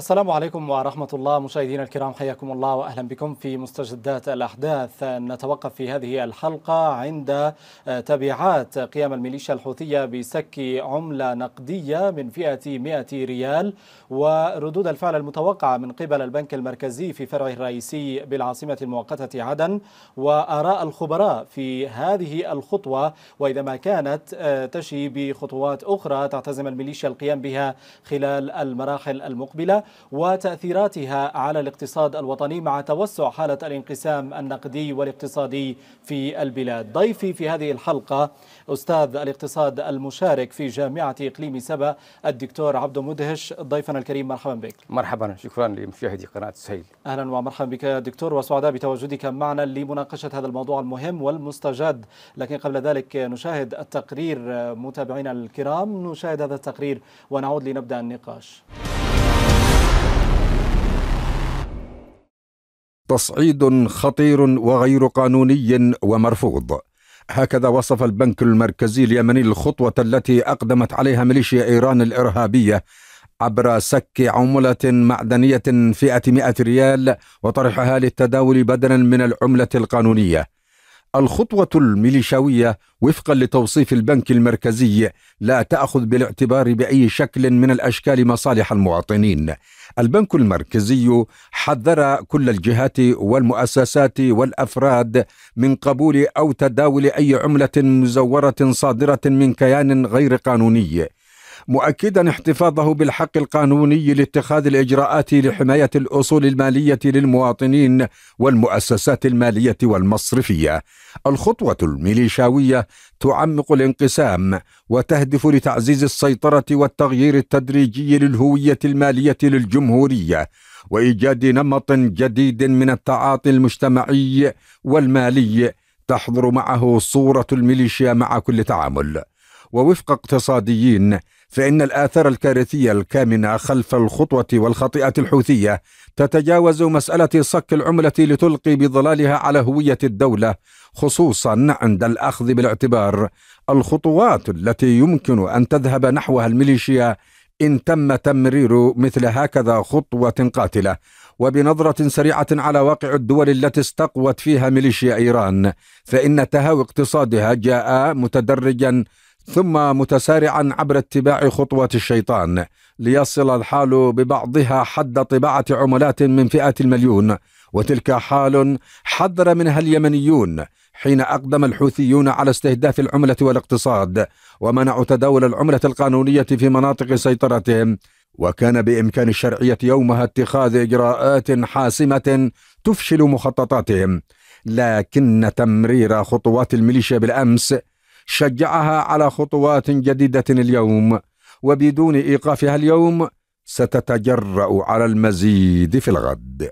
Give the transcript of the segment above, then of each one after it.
السلام عليكم ورحمة الله مشاهدينا الكرام حياكم الله وأهلا بكم في مستجدات الأحداث نتوقف في هذه الحلقة عند آه، تبعات قيام الميليشيا الحوثية بسك عملة نقدية من فئة 100 ريال وردود الفعل المتوقعة من قبل البنك المركزي في فرعه الرئيسي بالعاصمة المؤقتة عدن وآراء الخبراء في هذه الخطوة وإذا ما كانت آه، تشي بخطوات أخرى تعتزم الميليشيا القيام بها خلال المراحل المقبلة وتأثيراتها على الاقتصاد الوطني مع توسع حالة الانقسام النقدي والاقتصادي في البلاد ضيفي في هذه الحلقة أستاذ الاقتصاد المشارك في جامعة إقليم سبا الدكتور عبد مدهش ضيفنا الكريم مرحبا بك مرحبا شكرا لمشاهدي قناة سهيل أهلا ومرحبا بك دكتور وسعداء بتواجدك معنا لمناقشة هذا الموضوع المهم والمستجد لكن قبل ذلك نشاهد التقرير متابعينا الكرام نشاهد هذا التقرير ونعود لنبدأ النقاش تصعيد خطير وغير قانوني ومرفوض هكذا وصف البنك المركزي اليمني الخطوة التي أقدمت عليها ميليشيا إيران الإرهابية عبر سك عملة معدنية فئة 100 ريال وطرحها للتداول بدلا من العملة القانونية الخطوة الميليشاوية وفقا لتوصيف البنك المركزي لا تأخذ بالاعتبار بأي شكل من الأشكال مصالح المواطنين. البنك المركزي حذر كل الجهات والمؤسسات والأفراد من قبول أو تداول أي عملة مزورة صادرة من كيان غير قانوني. مؤكدا احتفاظه بالحق القانوني لاتخاذ الاجراءات لحمايه الاصول الماليه للمواطنين والمؤسسات الماليه والمصرفيه. الخطوه الميليشاويه تعمق الانقسام وتهدف لتعزيز السيطره والتغيير التدريجي للهويه الماليه للجمهوريه وايجاد نمط جديد من التعاطي المجتمعي والمالي تحضر معه صوره الميليشيا مع كل تعامل. ووفق اقتصاديين فإن الآثار الكارثية الكامنة خلف الخطوة والخطيئة الحوثية تتجاوز مسألة صك العملة لتلقي بظلالها على هوية الدولة خصوصا عند الأخذ بالاعتبار الخطوات التي يمكن أن تذهب نحوها الميليشيا إن تم تمرير مثل هكذا خطوة قاتلة وبنظرة سريعة على واقع الدول التي استقوت فيها ميليشيا إيران فإن تهاوي اقتصادها جاء متدرجا ثم متسارعا عبر اتباع خطوات الشيطان ليصل الحال ببعضها حد طباعة عملات من فئة المليون وتلك حال حذر منها اليمنيون حين أقدم الحوثيون على استهداف العملة والاقتصاد ومنعوا تداول العملة القانونية في مناطق سيطرتهم وكان بإمكان الشرعية يومها اتخاذ إجراءات حاسمة تفشل مخططاتهم لكن تمرير خطوات الميليشيا بالأمس شجعها على خطوات جديدة اليوم وبدون إيقافها اليوم ستتجرأ على المزيد في الغد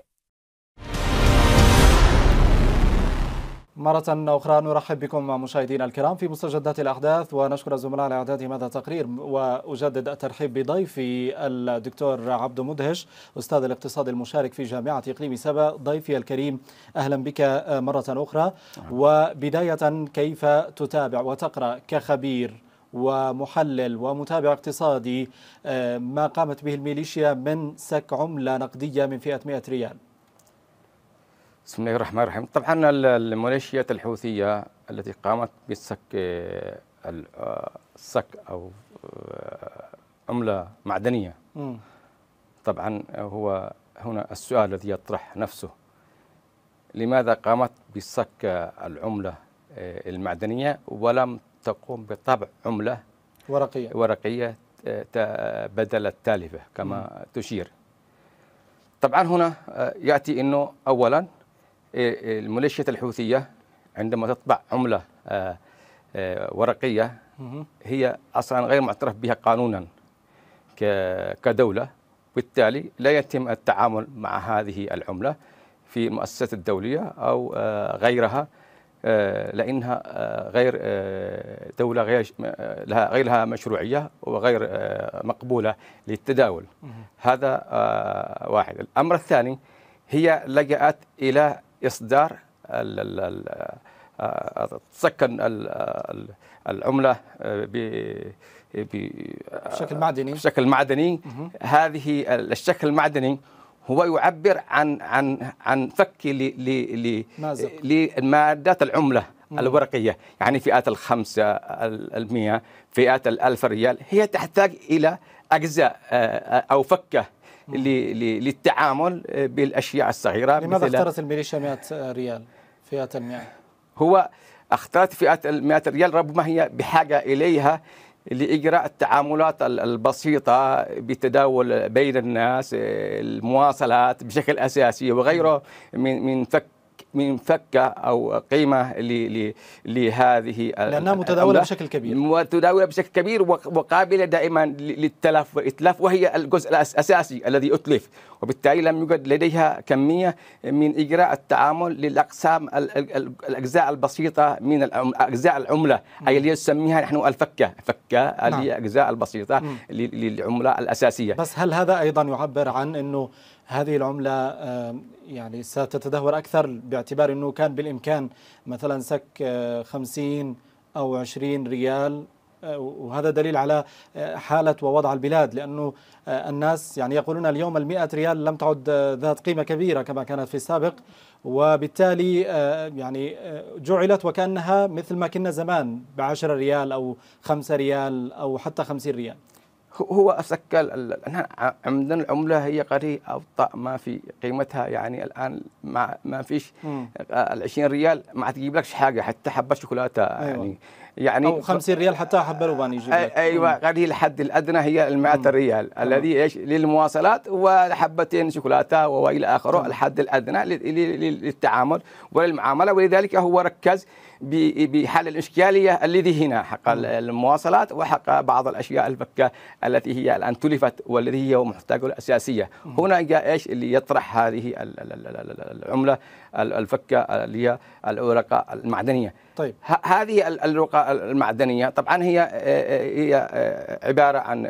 مرة أخرى نرحب بكم مشاهدينا الكرام في مستجدات الأحداث ونشكر الزملاء على إعدادهم هذا التقرير وأجدد الترحيب بضيفي الدكتور عبد مدهش أستاذ الاقتصاد المشارك في جامعة إقليم سبا ضيفي الكريم أهلا بك آه، مرة أخرى نعم. وبداية كيف تتابع وتقرأ كخبير ومحلل ومتابع اقتصادي آه، ما قامت به الميليشيا من سك عملة نقدية من فئة 100 ريال بسم الله الرحمن الرحيم طبعا الميليشيات الحوثية التي قامت بسك آه، السك آه، أو عملة آه، معدنية طبعا هو هنا السؤال الذي يطرح نفسه لماذا قامت بسك العملة المعدنية ولم تقوم بطبع عملة ورقية ورقية بدل التالفة كما م. تشير طبعا هنا يأتي أنه أولا الميليشيات الحوثيه عندما تطبع عمله آه، آه، ورقيه هي اصلا غير معترف بها قانونا كدوله بالتالي لا يتم التعامل مع هذه العمله في المؤسسات الدوليه او آه، غيرها لانها غير دوله غير لها غير لها مشروعيه وغير مقبوله للتداول هذا واحد الامر الثاني هي لجأت الى اصدار آه، تسكن العمله آه، بشكل معدني بشكل معدني هذه الشكل المعدني هو يعبر عن عن عن فك لمادات العمله الورقيه يعني فئات الخمسه المئه فئات الالف ريال هي تحتاج الى اجزاء آه، او فكه للتعامل آه، بالاشياء الصغيره لماذا اختارت الميليشيا 100 ريال فئه المئه؟ هو اختارت فئه ال 100 ريال ربما هي بحاجه اليها لاجراء التعاملات البسيطه بالتداول بين الناس آه، المواصلات بشكل اساسي وغيره من من فك من فكه او قيمه لهذه لانها متداوله بشكل كبير متداوله بشكل كبير وقابله دائما للتلف والاتلاف وهي الجزء الاساسي الذي اتلف وبالتالي لم يوجد لديها كميه من اجراء التعامل للاقسام الاجزاء البسيطه من اجزاء العمله اي اللي نسميها نحن الفكه فكه هذه نعم. الاجزاء البسيطه للعمله الاساسيه بس هل هذا ايضا يعبر عن انه هذه العملة يعني ستتدهور أكثر باعتبار أنه كان بالإمكان مثلا سك 50 آه، أو 20 ريال آه، وهذا دليل على آه، حالة ووضع البلاد لأنه الناس يعني يقولون اليوم المئة ريال لم تعد ذات قيمة كبيرة كما كانت في السابق وبالتالي يعني جعلت وكأنها مثل ما كنا زمان بعشرة ريال أو خمسة ريال أو حتى خمسين ريال هو السكال عندنا العمله هي قليل ابطا ما في قيمتها يعني الان ما ما فيش آه، ال 20 ريال ما تجيب لكش حاجه حتى حبه شوكولاته أيوة. يعني يعني او 50 ريال حتى حبه لبان يجيب لك ايوه قليل الحد الادنى هي ال 100 ريال الذي ايش للمواصلات وحبتين شوكولاته والى اخره الحد الادنى للتعامل وللمعامله ولذلك هو ركز بحل الإشكالية الذي هنا حق نعم. المواصلات وحق بعض الأشياء البكة التي هي الآن تلفت والذي هي محتاجة الأساسية نعم. هنا جاء إيش اللي يطرح هذه العملة الفكة اللي هي الأوراق المعدنية طيب هذه الأوراق المعدنية طبعا هي هي عبارة عن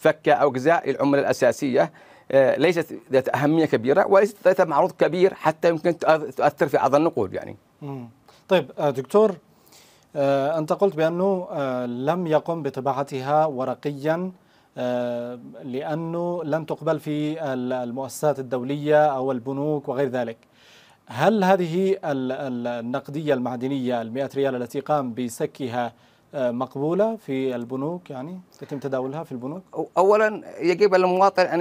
فكة أو أجزاء العملة الأساسية ليست ذات أهمية كبيرة وليست ذات معروض كبير حتى يمكن تؤثر في بعض النقود يعني. مم. طيب آه، دكتور آه، أنت قلت بأنه آه، لم يقم بطباعتها ورقيا لأنه لم تقبل في المؤسسات الدولية أو البنوك وغير ذلك هل هذه النقدية المعدنية المئة ريال التي قام بسكها مقبولة في البنوك يعني يتم تداولها في البنوك؟ أولا يجب المواطن أن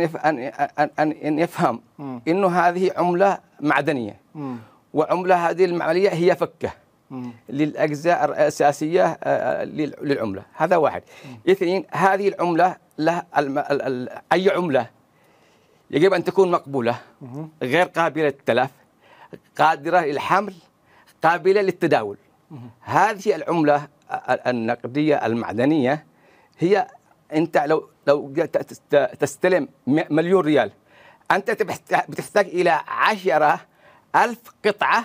أن أن يفهم أنه هذه عملة معدنية م. وعملة هذه المعملية هي فكة للأجزاء الأساسية آه، آه، للعملة هذا واحد اثنين هذه العملة لها الم... ال... ال... أي عملة يجب أن تكون مقبولة غير قابلة للتلف قادرة للحمل قابلة للتداول هذه العملة آه، النقدية المعدنية هي أنت لو لو تستلم مليون ريال أنت بتحتاج إلى عشرة ألف قطعة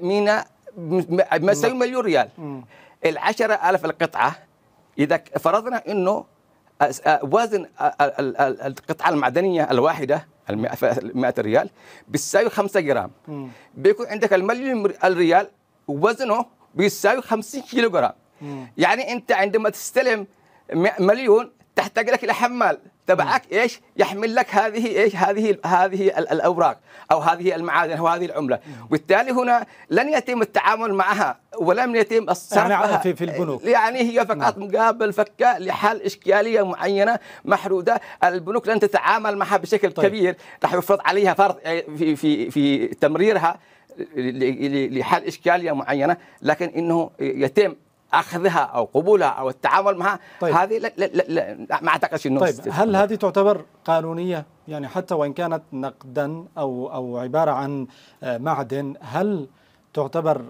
من إيه، ما يساوي مليون ريال العشرة ألف القطعة إذا فرضنا أنه وزن القطعة المعدنية الواحدة ال 100 ريال بيساوي 5 جرام بيكون عندك المليون الريال وزنه بيساوي 50 كيلو جرام يعني انت عندما تستلم مليون تحتاج لك الى حمال تبعك نعم. ايش يحمل لك هذه ايش هذه هذه الاوراق او هذه المعادن او هذه العمله نعم. وبالتالي هنا لن يتم التعامل معها ولم يتم الصرف يعني في, البنوك يعني هي فقط نعم. مقابل فكه لحل اشكاليه معينه محدوده البنوك لن تتعامل معها بشكل طيب. كبير راح يفرض عليها فرض في في في تمريرها لحل اشكاليه معينه لكن انه يتم اخذها او قبولها او التعامل معها طيب. هذه لا لا لا لا ما اعتقدش انه طيب ستفهم. هل هذه تعتبر قانونيه يعني حتى وان كانت نقدا او او عباره عن آه، معدن هل تعتبر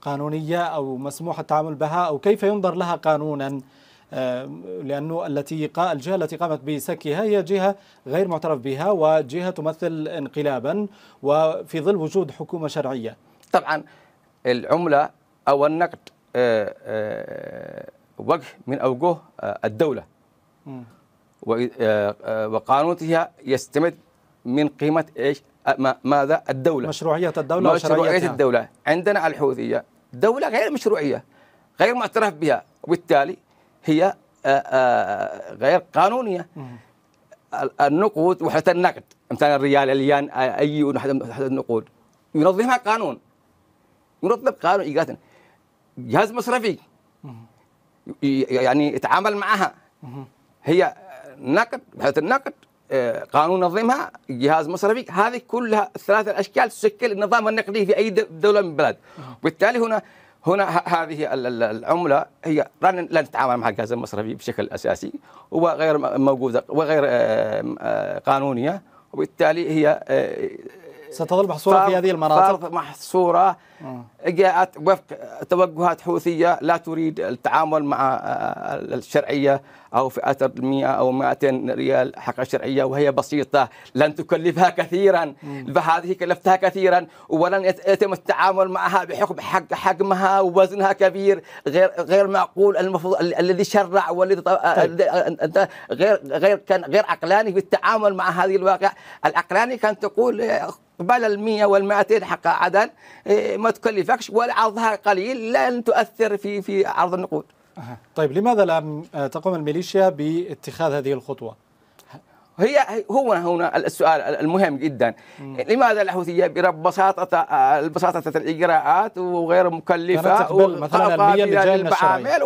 قانونيه او مسموح التعامل بها او كيف ينظر لها قانونا آه، لانه التي الجهه التي قامت بسكها هي جهه غير معترف بها وجهه تمثل انقلابا وفي ظل وجود حكومه شرعيه طبعا العمله او النقد آه، آه، وجه من أوجه آه، الدولة وقانونها يستمد من قيمة إيش ماذا الدولة مشروعية الدولة مشروعية الدولة عندنا الحوثية دولة غير مشروعية غير معترف بها وبالتالي هي غير قانونية النقود وحدة النقد مثلا الريال الين أي وحدة النقود ينظمها قانون ينظم قانون إيجاد جهاز مصرفي يعني يتعامل معها هي نقد بحيث النقد آه، قانون نظمها جهاز مصرفي هذه كلها الثلاثة الأشكال تشكل النظام النقدي في أي دولة من بلد وبالتالي هنا هنا هذه العملة هي لن تتعامل مع الجهاز المصرفي بشكل أساسي وغير موجودة وغير آه، آه، قانونية وبالتالي هي ستظل محصورة في هذه المناطق محصورة آه. جاءت وفق توجهات حوثيه لا تريد التعامل مع آه، آه، الشرعيه او فئه ال 100 او 200 ريال حق الشرعيه وهي بسيطه لن تكلفها كثيرا فهذه كلفتها كثيرا ولن يتم التعامل معها بحكم حق حجمها ووزنها كبير غير غير معقول المفروض الذي شرع والذي طيب. غير غير كان غير عقلاني في التعامل مع هذه الواقع العقلاني كان تقول قبل ال 100 وال 200 حق عدن إيه، ما تكلفكش وعرضها قليل لن تؤثر في في عرض النقود طيب لماذا لم آه، تقوم الميليشيا باتخاذ هذه الخطوه هي هو هنا السؤال المهم جدا مم. لماذا الحوثيه ببساطه بساطه آه، الاجراءات وغير مكلفه مثلا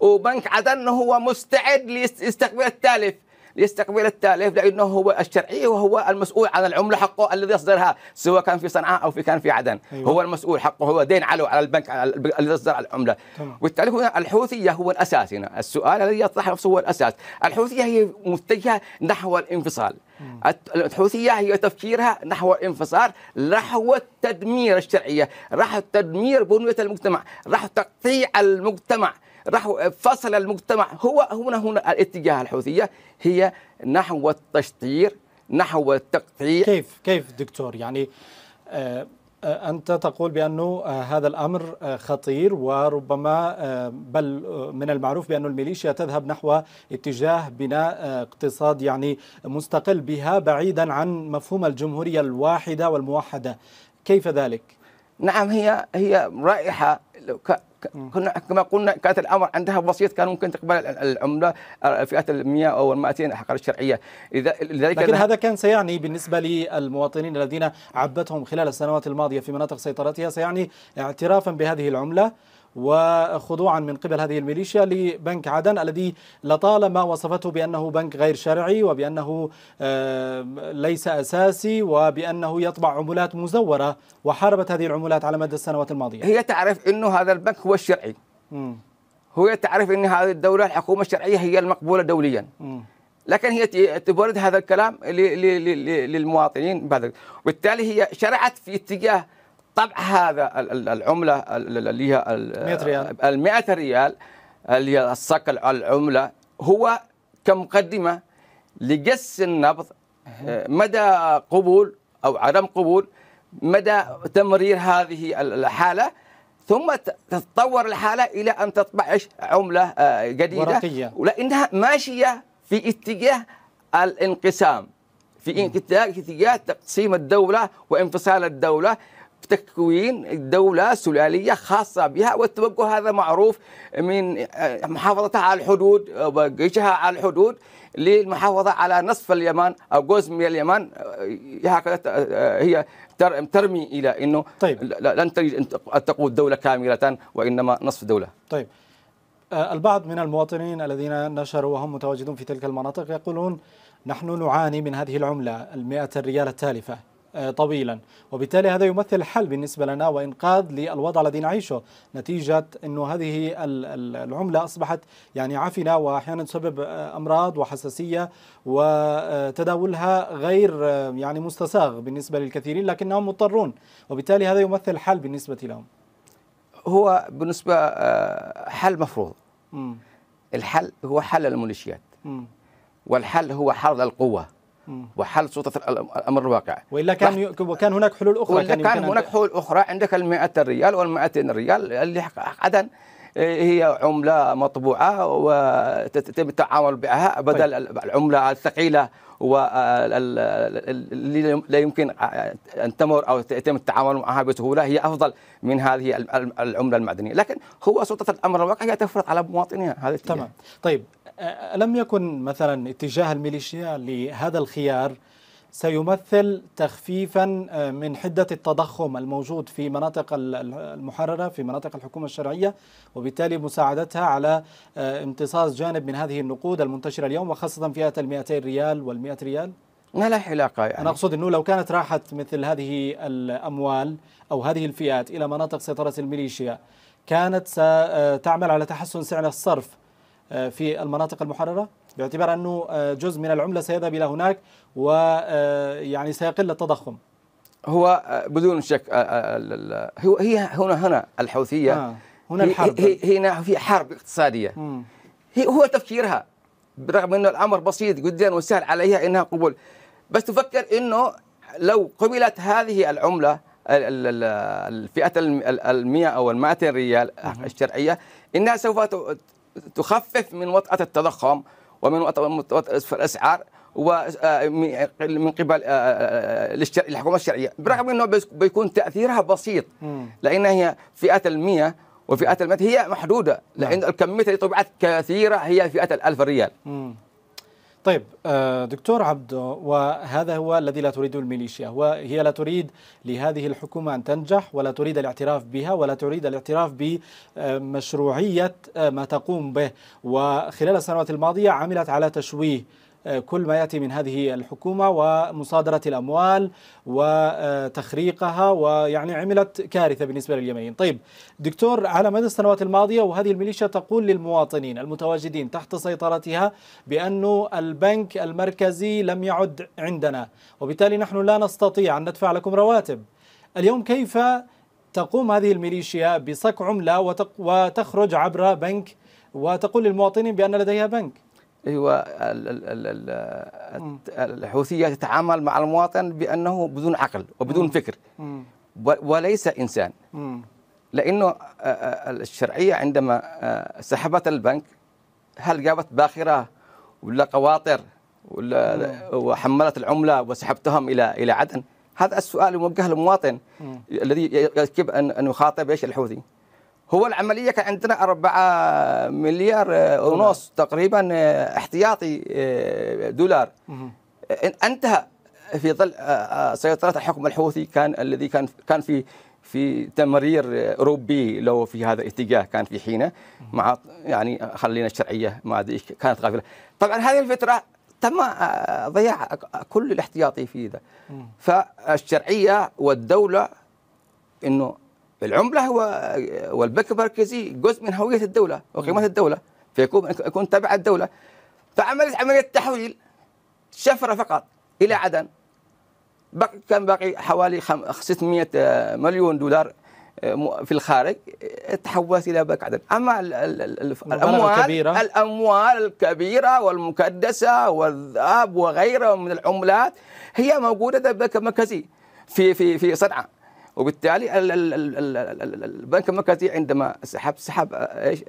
وبنك عدن هو مستعد لاستقبال التالف يستقبل التاليف لانه هو الشرعي وهو المسؤول عن العمله حقه الذي يصدرها سواء كان في صنعاء او في كان في عدن أيوة. هو المسؤول حقه هو دين على على البنك الذي يصدر العمله وبالتالي هنا الحوثيه هو الاساس هنا السؤال الذي يطرح نفسه هو الاساس الحوثيه هي متجهه نحو الانفصال الحوثية هي تفكيرها نحو الانفصال نحو التدمير الشرعية نحو تدمير بنية المجتمع نحو تقطيع المجتمع راح فصل المجتمع هو هنا هنا الاتجاه الحوثيه هي نحو التشطير نحو التقطيع كيف كيف دكتور يعني آه، آه، أنت تقول بأنه آه، هذا الأمر خطير وربما بل من المعروف بأن الميليشيا تذهب نحو اتجاه بناء اقتصاد يعني مستقل بها بعيدا عن مفهوم الجمهورية الواحدة والموحدة كيف ذلك؟ نعم هي هي رائحة كنا كما قلنا كانت الامر عندها بسيط كان ممكن تقبل العمله آه، فئات ال 100 او ال 200 حق الشرعيه اذا لذلك لكن هذا كان سيعني بالنسبه للمواطنين الذين عبتهم خلال السنوات الماضيه في مناطق سيطرتها سيعني اعترافا بهذه العمله وخضوعا من قبل هذه الميليشيا لبنك عدن الذي لطالما وصفته بأنه بنك غير شرعي وبأنه آه، ليس أساسي وبأنه يطبع عمولات مزورة وحاربت هذه العمولات على مدى السنوات الماضية هي تعرف أنه هذا البنك هو الشرعي هو تعرف أن هذه الدولة الحكومة الشرعية هي المقبولة دوليا لكن هي تبرد هذا الكلام للمواطنين بهذا وبالتالي هي شرعت في اتجاه طبع هذا العمله اللي هي ال 100 ريال اللي هي الصقل العمله هو كمقدمه لجس النبض آه، مدى قبول او عدم قبول مدى تمرير هذه الحاله ثم تتطور الحاله الى ان تطبع عمله آه، جديده ورقيه ولانها ماشيه في اتجاه الانقسام في اتجاه تقسيم الدوله وانفصال الدوله في تكوين دولة سلالية خاصة بها والتوجه هذا معروف من آه، محافظتها على الحدود آه، وجيشها على الحدود للمحافظة على نصف اليمن أو جزء من اليمن آه، هكذا هي ترمي إلى أنه طيب. لن تريد أن تقود دولة كاملة وإنما نصف دولة طيب البعض من المواطنين الذين نشروا وهم متواجدون في تلك المناطق يقولون نحن نعاني من هذه العملة المئة ريال التالفة آه، طويلا وبالتالي هذا يمثل حل بالنسبة لنا وإنقاذ للوضع الذي نعيشه نتيجة أنه هذه العملة أصبحت يعني عفنة وأحيانا تسبب آه، أمراض وحساسية وتداولها غير آه، يعني مستساغ بالنسبة للكثيرين لكنهم مضطرون وبالتالي هذا يمثل حل بالنسبة لهم هو بالنسبة حل مفروض الحل هو حل الميليشيات والحل هو حل القوة وحل سلطه الامر الواقع والا كان وكان هناك حلول اخرى كان, كان هناك حلول اخرى عندك ال ريال وال ريال اللي حقا إيه، هي عمله مطبوعه وتتم التعامل بها بدل طيب. العمله الثقيله و آه، لا يمكن آه، ان تمر او يتم التعامل معها بسهوله هي افضل من هذه العمله المعدنيه، لكن هو سلطه الامر الواقع هي تفرض على مواطنيها هذا تمام، طيب آه، ألم يكن مثلا اتجاه الميليشيا لهذا الخيار سيمثل تخفيفا آه، من حدة التضخم الموجود في مناطق المحررة في مناطق الحكومة الشرعية وبالتالي مساعدتها على آه، امتصاص جانب من هذه النقود المنتشرة اليوم وخاصة فئة ال 200 ريال وال 100 ريال ما لا علاقة يعني أنا أقصد أنه لو كانت راحت مثل هذه الأموال أو هذه الفئات إلى مناطق سيطرة الميليشيا كانت ستعمل آه، على تحسن سعر الصرف في المناطق المحررة؟ باعتبار أنه آه، جزء من العملة سيذهب إلى هناك ويعني آه، سيقل التضخم هو آه، بدون شك هو هي هنا هنا الحوثية آه هنا الحرب هي هنا في حرب اقتصادية هي هو تفكيرها برغم أنه الأمر بسيط جدا وسهل عليها أنها قبول بس تفكر أنه لو قبلت هذه العملة الفئة ال 100 أو ال 200 ريال الشرعية إنها سوف تخفف من وطأة التضخم ومن الاسعار ومن آه، قبل الحكومه آه، آه، الشرعيه برغم انه بيكون تاثيرها بسيط لان هي فئه المية وفئات المئة هي محدوده نعم. لان الكميه اللي طبعت كثيره هي فئه الألف ريال طيب آه، دكتور عبدو وهذا هو الذي لا تريده الميليشيا وهي لا تريد لهذه الحكومة أن تنجح ولا تريد الاعتراف بها ولا تريد الاعتراف بمشروعية آه، ما تقوم به وخلال السنوات الماضية عملت على تشويه كل ما ياتي من هذه الحكومه ومصادره الاموال وتخريقها ويعني عملت كارثه بالنسبه لليمين. طيب دكتور على مدى السنوات الماضيه وهذه الميليشيا تقول للمواطنين المتواجدين تحت سيطرتها بانه البنك المركزي لم يعد عندنا وبالتالي نحن لا نستطيع ان ندفع لكم رواتب. اليوم كيف تقوم هذه الميليشيا بصك عمله وتخرج عبر بنك وتقول للمواطنين بان لديها بنك؟ هو الحوثيه تتعامل مع المواطن بانه بدون عقل وبدون فكر وليس انسان لانه آه، آه، الشرعيه عندما آه، سحبت البنك هل جابت باخره ولا قواطر ولا وحملت العمله وسحبتهم الى الى عدن هذا السؤال موجه للمواطن الذي يجب ان يخاطب ايش الحوثي هو العمليه كان عندنا 4 مليار آه، ونص تقريبا آه، احتياطي آه، دولار انتهى في ظل سيطره الحكم الحوثي كان الذي كان كان في في تمرير اوروبي لو في هذا الاتجاه كان في حينه مع يعني خلينا الشرعيه ما ادري كانت غافله طبعا هذه الفتره تم ضياع كل الاحتياطي في ذا فالشرعيه والدوله انه العمله هو والبنك المركزي جزء من هويه الدوله وقيمه الدوله فيكون يكون تابع الدوله فعملت عمليه تحويل شفره فقط الى عدن كان باقي حوالي 600 مليون دولار آه، في الخارج آه، تحولت الى بنك عدن اما الاموال الكبيرة. الاموال الكبيره والمكدسه والذهب وغيرها من العملات هي موجوده في البنك المركزي في في في صنعاء وبالتالي البنك المركزي عندما سحب سحب ايش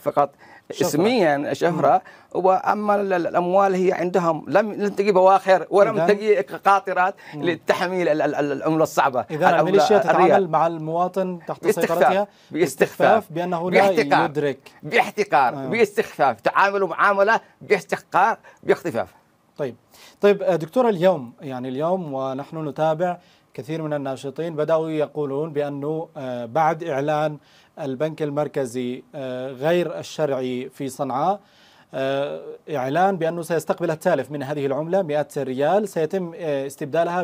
فقط شهرة. اسميا شهرة واما الاموال هي عندهم لم لم تجي بواخر ولم تجي قاطرات لتحميل العمله الصعبه اذا الميليشيا تتعامل مع المواطن تحت باستخفاف سيطرتها باستخفاف بانه لا يدرك باحتقار باستخفاف تعاملوا معامله باستحقار باختفاف طيب طيب دكتورة اليوم يعني اليوم ونحن نتابع كثير من الناشطين بدأوا يقولون بأنه آه، بعد إعلان البنك المركزي آه، غير الشرعي في صنعاء آه، إعلان بأنه سيستقبل التالف من هذه العملة 100 ريال سيتم استبدالها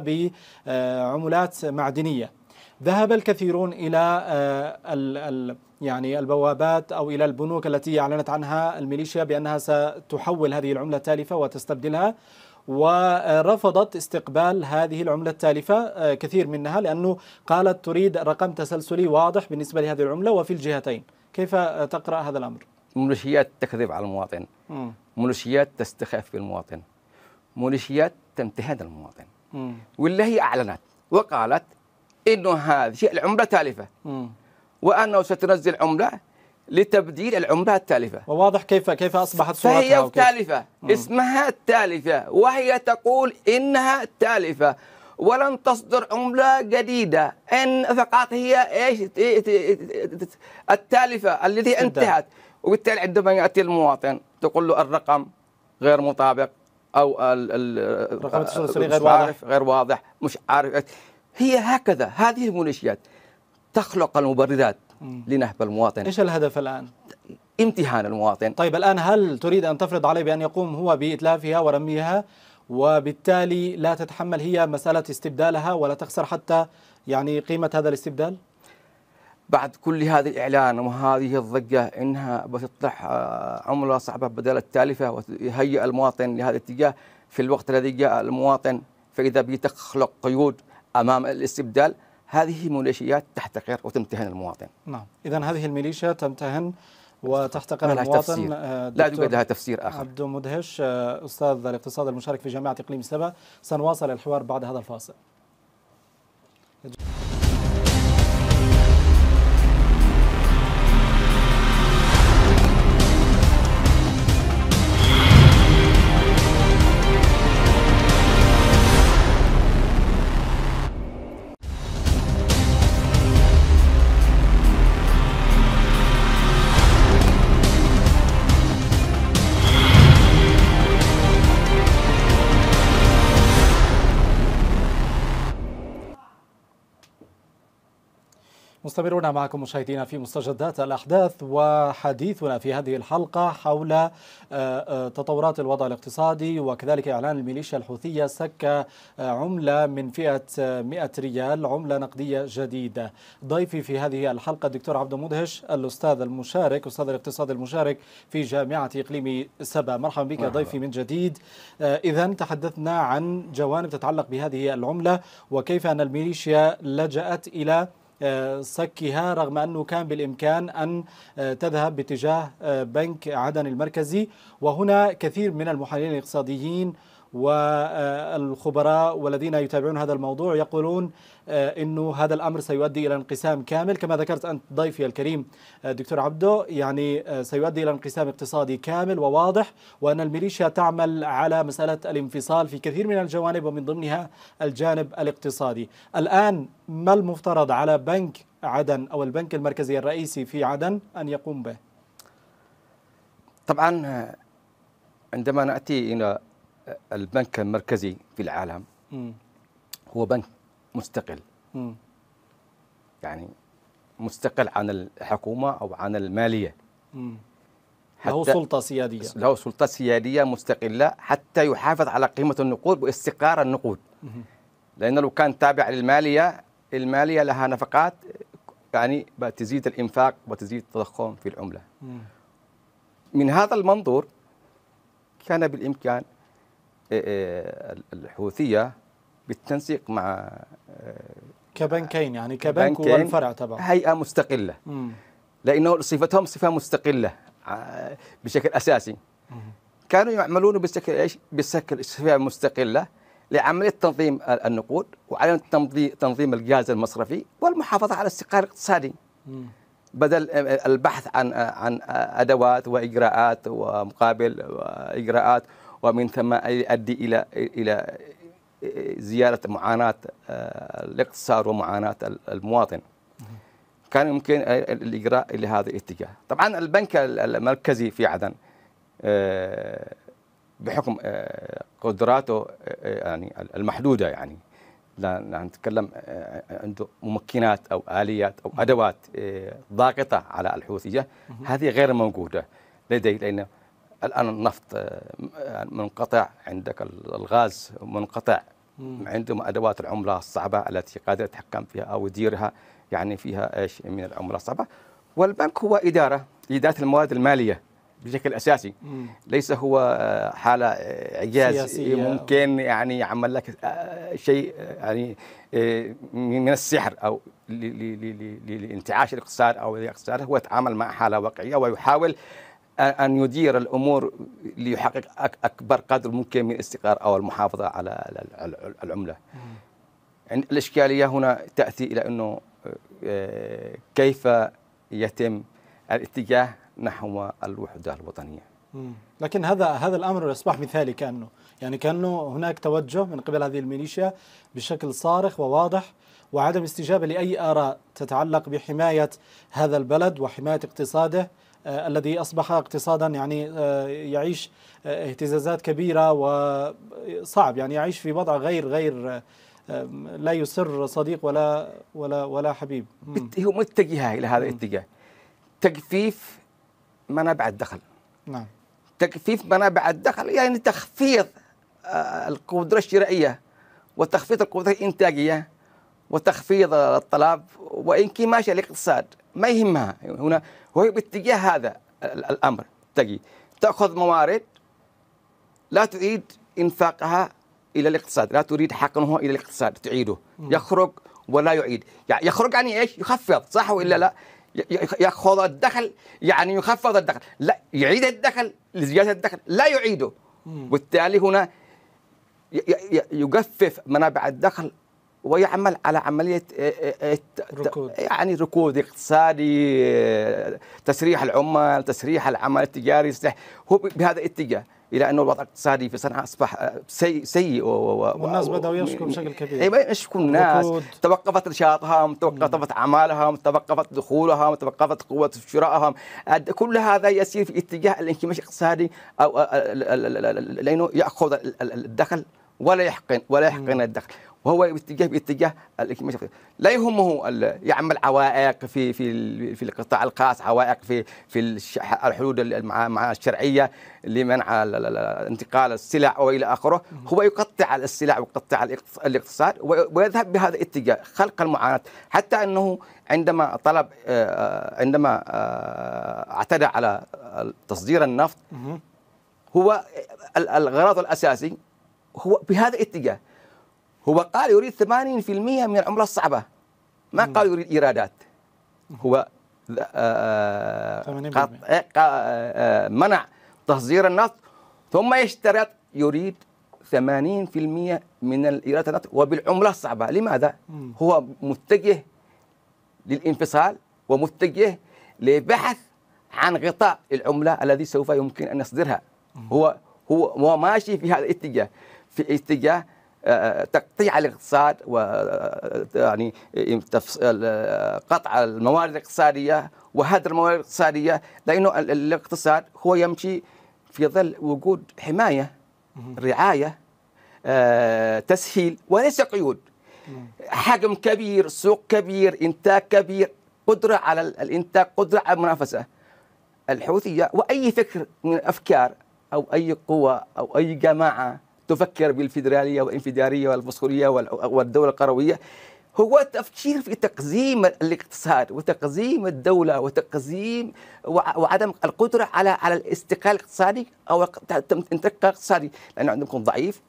بعملات معدنية ذهب الكثيرون إلى ال يعني البوابات أو إلى البنوك التي أعلنت عنها الميليشيا بأنها ستحول هذه العملة التالفة وتستبدلها ورفضت استقبال هذه العملة التالفة آه، كثير منها لأنه قالت تريد رقم تسلسلي واضح بالنسبة لهذه العملة وفي الجهتين كيف آه، تقرأ هذا الأمر؟ ميليشيات تكذب على المواطن ميليشيات تستخف بالمواطن ميليشيات تمتهن المواطن م. واللي هي أعلنت وقالت إنه هذه العملة تالفة وأنه ستنزل عملة لتبديل العملة التالفة وواضح كيف كيف أصبحت صورتها فهي تالفة اسمها التالفة وهي تقول إنها تالفة ولن تصدر عملة جديدة إن فقط هي إيش التالفة التي انتهت وبالتالي عندما يأتي المواطن تقول له الرقم غير مطابق أو الرقم التسلسلي آه، غير واضح غير واضح مش عارف هي هكذا هذه الميليشيات تخلق المبررات لنهب المواطن ايش الهدف الان؟ امتحان المواطن طيب الان هل تريد ان تفرض عليه بان يقوم هو باتلافها ورميها وبالتالي لا تتحمل هي مساله استبدالها ولا تخسر حتى يعني قيمه هذا الاستبدال؟ بعد كل هذا الاعلان وهذه الضجه انها بتطرح آه، عمله صعبه بدل التالفه ويهيئ المواطن لهذا الاتجاه في الوقت الذي جاء المواطن فاذا به تخلق قيود امام الاستبدال هذه ميليشيات تحتقر وتمتهن المواطن نعم إذا هذه الميليشيا تمتهن وتحتقر المواطن تفسير. آه، لا يوجد لها تفسير آخر عبد مدهش آه، أستاذ الاقتصاد المشارك في جامعة إقليم سبا سنواصل الحوار بعد هذا الفاصل مستمرون معكم مشاهدينا في مستجدات الأحداث وحديثنا في هذه الحلقة حول آه، آه، تطورات الوضع الاقتصادي وكذلك إعلان الميليشيا الحوثية سك آه، عملة من فئة 100 ريال عملة نقدية جديدة ضيفي في هذه الحلقة الدكتور عبد مدهش الأستاذ المشارك أستاذ الاقتصاد المشارك في جامعة إقليم سبا مرحبا بك مرحبا. ضيفي من جديد إذا تحدثنا عن جوانب تتعلق بهذه العملة وكيف أن الميليشيا لجأت إلى صكها رغم أنه كان بالإمكان أن آه، تذهب باتجاه آه، بنك عدن المركزي وهنا كثير من المحللين الاقتصاديين والخبراء والذين يتابعون هذا الموضوع يقولون آه، انه هذا الامر سيؤدي الى انقسام كامل كما ذكرت انت ضيفي الكريم آه، دكتور عبدو يعني آه، سيؤدي الى انقسام اقتصادي كامل وواضح وان الميليشيا تعمل على مساله الانفصال في كثير من الجوانب ومن ضمنها الجانب الاقتصادي. الان ما المفترض على بنك عدن او البنك المركزي الرئيسي في عدن ان يقوم به؟ طبعا عندما ناتي الى البنك المركزي في العالم م. هو بنك مستقل م. يعني مستقل عن الحكومة أو عن المالية م. له سلطة سيادية له سلطة سيادية مستقلة حتى يحافظ على قيمة النقود واستقرار النقود لأنه لو كان تابع للمالية المالية لها نفقات يعني بتزيد الإنفاق وتزيد التضخم في العملة من هذا المنظور كان بالإمكان آه، آه، الحوثيه بالتنسيق مع آه، كبنكين يعني كبنك والفرع تبعه هيئه مستقله لانه صفتهم صفه مستقله بشكل اساسي كانوا يعملون بشكل ايش؟ بشكل صفه مستقله لعمليه تنظيم النقود وعلى تنظيم الجهاز المصرفي والمحافظه على الاستقرار الاقتصادي بدل البحث عن عن ادوات واجراءات ومقابل واجراءات ومن ثم يؤدي إلى إلى زيادة معاناة آه، الاقتصاد ومعاناة المواطن كان يمكن الإجراء لهذا الاتجاه طبعا البنك المركزي في عدن آه، بحكم آه، قدراته يعني المحدودة يعني لا نتكلم عنده ممكنات او اليات او ادوات ضاغطه على الحوثيه هذه غير موجوده لديه لانه الآن النفط آه، منقطع عندك الغاز منقطع عندهم أدوات العملة الصعبة التي قادر يتحكم فيها أو يديرها يعني فيها إيش من العملة الصعبة والبنك هو إدارة إدارة الموارد المالية بشكل اساسي ليس هو آه، حاله آه، عجاز ممكن يعني يعمل لك شيء يعني من السحر او لانتعاش الاقتصاد او الاقتصاد هو يتعامل مع حاله واقعيه ويحاول ان يدير الامور ليحقق اكبر قدر ممكن من الاستقرار او المحافظه على العمله. الاشكاليه هنا تاتي الى انه كيف يتم الاتجاه نحو الوحده الوطنيه. لكن هذا هذا الامر اصبح مثالي كانه، يعني كانه هناك توجه من قبل هذه الميليشيا بشكل صارخ وواضح وعدم استجابه لاي اراء تتعلق بحمايه هذا البلد وحمايه اقتصاده آه، الذي أصبح اقتصادا يعني آه، يعيش آه، اهتزازات كبيرة وصعب يعني يعيش في وضع غير غير لا يسر صديق ولا ولا ولا حبيب هو متجهة إلى هذا الاتجاه تجفيف منابع الدخل نعم تجفيف منابع الدخل يعني تخفيض القدرة الشرائية وتخفيض القدرة الإنتاجية وتخفيض الطلب وانكماش الاقتصاد ما يهمها هنا وهي باتجاه هذا الامر تجي تاخذ موارد لا تعيد انفاقها الى الاقتصاد لا تريد حقنه الى الاقتصاد تعيده يخرج ولا يعيد يعني يخرج يعني ايش يخفض صح ولا لا ياخذ الدخل يعني يخفض الدخل لا يعيد الدخل لزياده الدخل لا يعيده وبالتالي هنا يجفف منابع الدخل ويعمل على عمليه آه، آه، آه، ركود يعني ركود اقتصادي تسريح العمال تسريح العمل التجاري هو بهذا الاتجاه الى انه الوضع الاقتصادي في صنعاء اصبح سيء سيء والناس بداوا يشكوا بشكل كبير اي يشكوا الناس توقفت نشاطهم توقفت اعمالهم توقفت دخولهم توقفت قوه شرائهم كل هذا يسير في اتجاه الانكماش الاقتصادي او لانه ياخذ الدخل ولا يحقن ولا يحقن الدخل وهو باتجاه باتجاه لا يهمه يعمل عوائق في في في القطاع الخاص عوائق في في الحدود مع مع الشرعيه لمنع انتقال السلع والى اخره هو يقطع السلع ويقطع الاقتصاد ويذهب بهذا الاتجاه خلق المعاناه حتى انه عندما طلب آه، آه، عندما آه، اعتدى على تصدير النفط هو الغرض الاساسي هو بهذا الاتجاه هو قال يريد 80% من العملة الصعبة ما قال يريد إيرادات هو آه، إيه، آه، آه، منع تصدير النفط ثم يشترط يريد 80% من الإيرادات النفط وبالعملة الصعبة لماذا؟ هو متجه للانفصال ومتجه لبحث عن غطاء العملة الذي سوف يمكن أن يصدرها هو هو ماشي في هذا الاتجاه في اتجاه تقطيع الاقتصاد و يعني قطع الموارد الاقتصاديه وهدر الموارد الاقتصاديه لانه الاقتصاد هو يمشي في ظل وجود حمايه رعايه آه، تسهيل وليس قيود حجم كبير سوق كبير انتاج كبير قدره على الانتاج قدره على المنافسه الحوثيه واي فكر من الافكار او اي قوه او اي جماعه تفكر بالفيدرالية والانفدارية والمصرية والدولة القروية هو تفكير في تقزيم الاقتصاد وتقزيم الدولة وتقزيم وعدم القدرة على على الاستقلال الاقتصادي أو الانتقال الاقتصادي لأنه عندكم ضعيف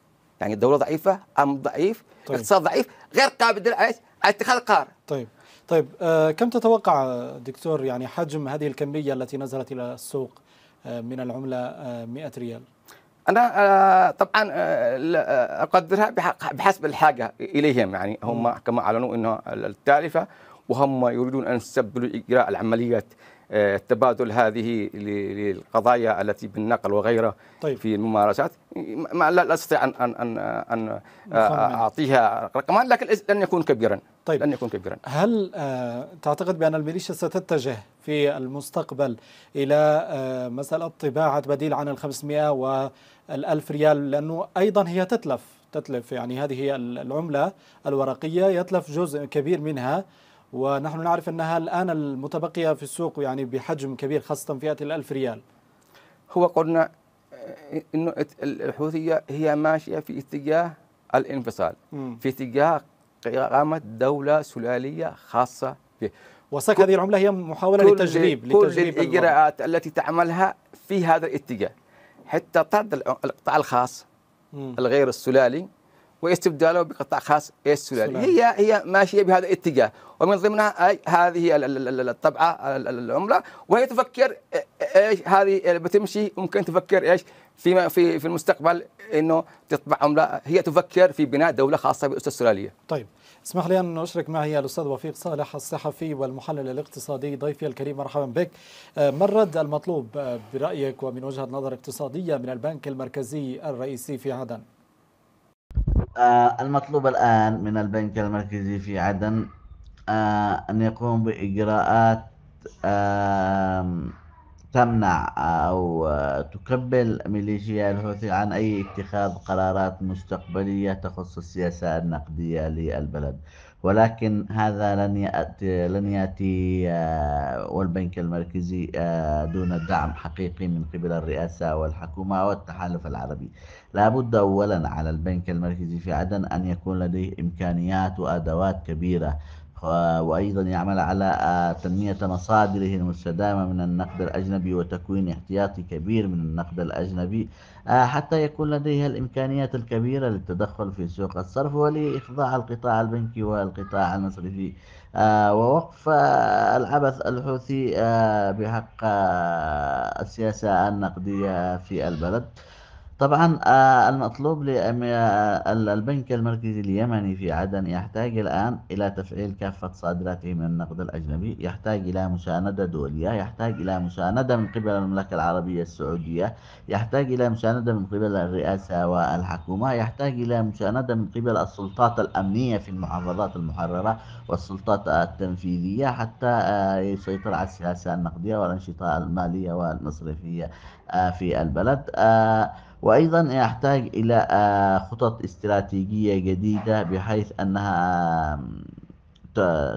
يعني الدولة ضعيفة أم ضعيف طيب. اقتصاد ضعيف غير قابل على اتخاذ القرار طيب طيب آه كم تتوقع دكتور يعني حجم هذه الكمية التي نزلت إلى السوق آه، من العملة 100 آه، ريال؟ انا آه، طبعا آه، آه، اقدرها بحسب الحاجه اليهم يعني هم كما اعلنوا انه التالفه وهم يريدون ان يستبدلوا اجراء العمليات التبادل هذه للقضايا التي بالنقل وغيرها طيب. في الممارسات ما لا استطيع ان ان ان, أن اعطيها رقما لكن لن يكون كبيرا طيب لن يكون كبيرا هل آه، تعتقد بأن الميليشيا ستتجه في المستقبل إلى آه، مسألة طباعة بديل عن ال 500 وال 1000 ريال لأنه أيضا هي تتلف تتلف يعني هذه العملة الورقية يتلف جزء كبير منها ونحن نعرف أنها الآن المتبقية في السوق يعني بحجم كبير خاصة فئة 1000 ريال هو قلنا آه، انه الحوثية هي ماشية في اتجاه الانفصال في اتجاه قامت دولة سلالية خاصة به وسك هذه العملة هي محاولة كل للتجريب كل لتجريب الإجراءات الوضع. التي تعملها في هذا الاتجاه حتى طرد القطاع الخاص م. الغير السلالي واستبداله بقطاع خاص السلالي هي هي ماشيه بهذا الاتجاه ومن ضمنها أي هذه الطبعه العمله وهي تفكر ايش هذه بتمشي ممكن تفكر ايش في في في المستقبل انه تطبع عمله هي تفكر في بناء دوله خاصه بالاسره السلاليه. طيب اسمح لي ان اشرك معي الاستاذ وفيق صالح الصحفي والمحلل الاقتصادي ضيفي الكريم مرحبا بك. آه، ما الرد المطلوب آه، برايك ومن وجهه نظر اقتصاديه من البنك المركزي الرئيسي في عدن؟ آه، المطلوب الان من البنك المركزي في عدن ان يقوم باجراءات تمنع أو آه، تكبل ميليشيا الحوثي عن أي اتخاذ قرارات مستقبلية تخص السياسة النقدية للبلد ولكن هذا لن يأتي, لن يأتي آه، والبنك المركزي آه، دون دعم حقيقي من قبل الرئاسة والحكومة والتحالف العربي لابد أولا على البنك المركزي في عدن أن يكون لديه إمكانيات وأدوات كبيرة وأيضا يعمل على آه، تنمية مصادره المستدامة من النقد الأجنبي وتكوين احتياطي كبير من النقد الأجنبي آه، حتى يكون لديها الإمكانيات الكبيرة للتدخل في سوق الصرف ولإخضاع القطاع البنكي والقطاع المصرفي آه، ووقف العبث الحوثي بحق السياسة النقدية في البلد طبعا آه، المطلوب للبنك آه، المركزي اليمني في عدن يحتاج الآن إلى تفعيل كافة صادراته من النقد الأجنبي يحتاج إلى مساندة دولية يحتاج إلى مساندة من قبل المملكة العربية السعودية يحتاج إلى مساندة من قبل الرئاسة والحكومة يحتاج إلى مساندة من قبل السلطات الأمنية في المحافظات المحررة والسلطات التنفيذية حتى آه، يسيطر على السياسة النقدية والأنشطة المالية والمصرفية في البلد وأيضا يحتاج إلى آه، خطط استراتيجية جديدة بحيث أنها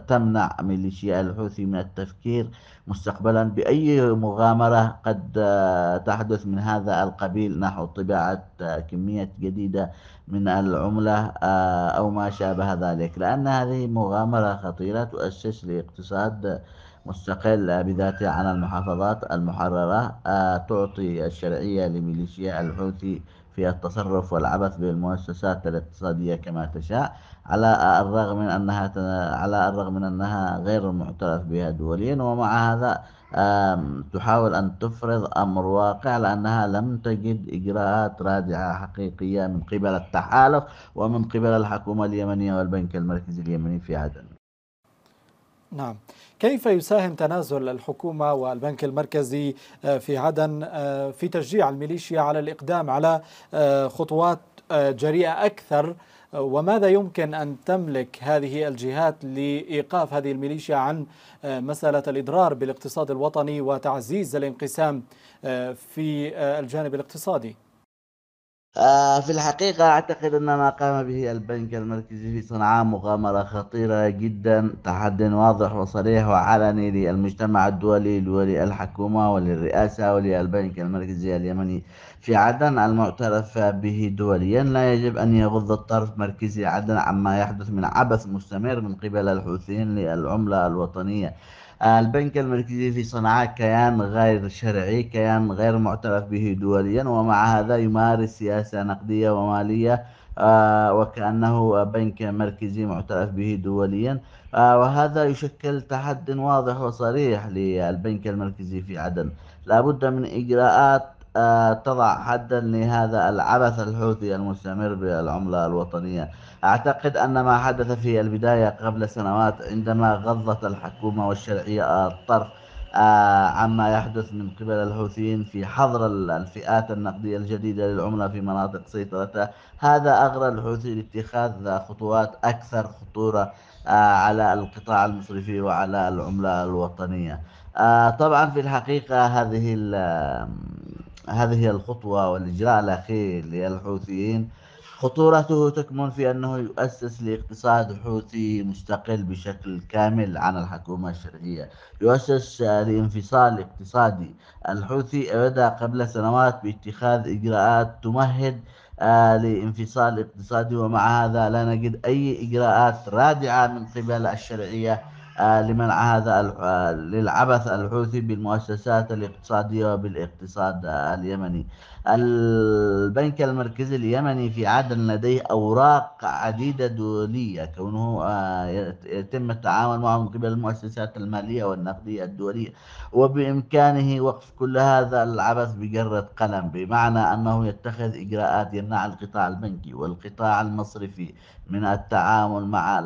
تمنع ميليشيا الحوثي من التفكير مستقبلا بأي مغامرة قد آه، تحدث من هذا القبيل نحو طباعة آه، كمية جديدة من العملة أو ما شابه ذلك لأن هذه مغامرة خطيرة تؤسس لاقتصاد مستقلة بذاتها عن المحافظات المحررة آه، تعطي الشرعية لميليشيا الحوثي في التصرف والعبث بالمؤسسات الاقتصادية كما تشاء على الرغم من أنها على الرغم من أنها غير معترف بها دوليا ومع هذا تحاول أن تفرض أمر واقع لأنها لم تجد إجراءات رادعة حقيقية من قبل التحالف ومن قبل الحكومة اليمنية والبنك المركزي اليمني في عدن نعم كيف يساهم تنازل الحكومة والبنك المركزي آه، في عدن آه، في تشجيع الميليشيا على الإقدام على آه، خطوات جريئة أكثر وماذا يمكن أن تملك هذه الجهات لإيقاف هذه الميليشيا عن مسألة الإضرار بالاقتصاد الوطني وتعزيز الانقسام في الجانب الاقتصادي؟ آه، في الحقيقة أعتقد أن ما قام به البنك المركزي في صنعاء مغامرة خطيرة جدا تحد واضح وصريح وعلني للمجتمع الدولي وللحكومة وللرئاسة وللبنك المركزي اليمني في عدن المعترف به دوليا لا يجب أن يغض الطرف مركزي عدن عما يحدث من عبث مستمر من قبل الحوثيين للعملة الوطنية البنك المركزي في صنعاء كيان غير شرعي كيان غير معترف به دوليا ومع هذا يمارس سياسة نقدية ومالية آه، وكأنه بنك مركزي معترف به دوليا آه، وهذا يشكل تحد واضح وصريح للبنك المركزي في عدن لابد من إجراءات آه، تضع حدا لهذا العبث الحوثي المستمر بالعملة الوطنية أعتقد أن ما حدث في البداية قبل سنوات عندما غضت الحكومة والشرعية الطرف آه، عما يحدث من قبل الحوثيين في حظر الفئات النقدية الجديدة للعملة في مناطق سيطرته هذا أغرى الحوثي لاتخاذ خطوات أكثر خطورة آه، على القطاع المصرفي وعلى العملة الوطنية طبعا في الحقيقة هذه هذه هي الخطوة والإجراء الأخير للحوثيين خطورته تكمن في أنه يؤسس لاقتصاد حوثي مستقل بشكل كامل عن الحكومة الشرعية يؤسس لانفصال اقتصادي الحوثي بدأ قبل سنوات باتخاذ إجراءات تمهد آه، لانفصال اقتصادي ومع هذا لا نجد أي إجراءات رادعة من قبل الشرعية آه، لمنع هذا آه، للعبث الحوثي بالمؤسسات الاقتصادية وبالاقتصاد آه، اليمني البنك المركزي اليمني في عدن لديه أوراق عديدة دولية كونه آه، يتم التعامل معه من قبل المؤسسات المالية والنقدية الدولية وبإمكانه وقف كل هذا العبث بجرة قلم بمعنى أنه يتخذ إجراءات يمنع القطاع البنكي والقطاع المصرفي من التعامل مع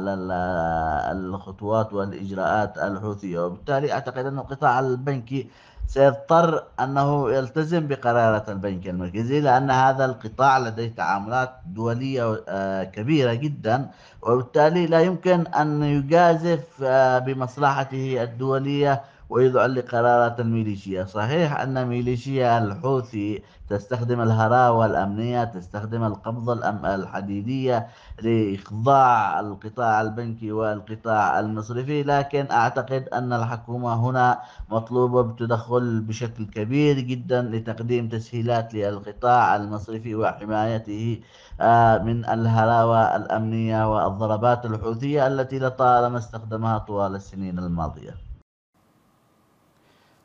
الخطوات والإجراءات الحوثية وبالتالي أعتقد أن القطاع البنكي سيضطر أنه يلتزم بقرارات البنك المركزي لأن هذا القطاع لديه تعاملات دولية آه، كبيرة جدا وبالتالي لا يمكن أن يجازف آه، بمصلحته الدولية ويذعن لقرارات الميليشيا صحيح أن ميليشيا الحوثي تستخدم الهراوة الأمنية تستخدم القبضة الأم... الحديدية لإخضاع القطاع البنكي والقطاع المصرفي لكن أعتقد أن الحكومة هنا مطلوبة بتدخل بشكل كبير جدا لتقديم تسهيلات للقطاع المصرفي وحمايته آه، من الهراوة الأمنية والضربات الحوثية التي لطالما استخدمها طوال السنين الماضية